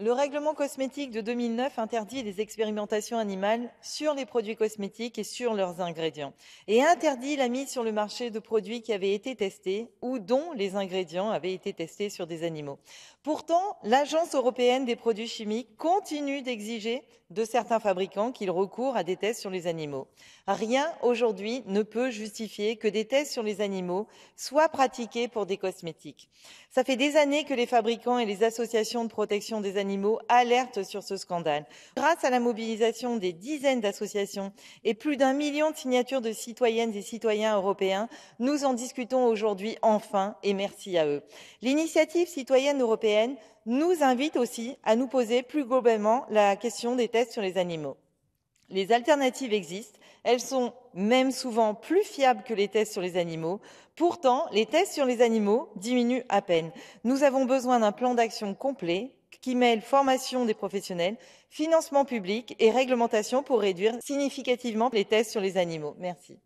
Le règlement cosmétique de 2009 interdit les expérimentations animales sur les produits cosmétiques et sur leurs ingrédients et interdit la mise sur le marché de produits qui avaient été testés ou dont les ingrédients avaient été testés sur des animaux. Pourtant, l'Agence européenne des produits chimiques continue d'exiger de certains fabricants qu'ils recourent à des tests sur les animaux. Rien aujourd'hui ne peut justifier que des tests sur les animaux soient pratiqués pour des cosmétiques. Ça fait des années que les fabricants et les associations de protection des animaux animaux alertent sur ce scandale. Grâce à la mobilisation des dizaines d'associations et plus d'un million de signatures de citoyennes et citoyens européens, nous en discutons aujourd'hui enfin et merci à eux. L'initiative citoyenne européenne nous invite aussi à nous poser plus globalement la question des tests sur les animaux. Les alternatives existent, elles sont même souvent plus fiables que les tests sur les animaux. Pourtant, les tests sur les animaux diminuent à peine. Nous avons besoin d'un plan d'action complet, qui mêle formation des professionnels, financement public et réglementation pour réduire significativement les tests sur les animaux. Merci.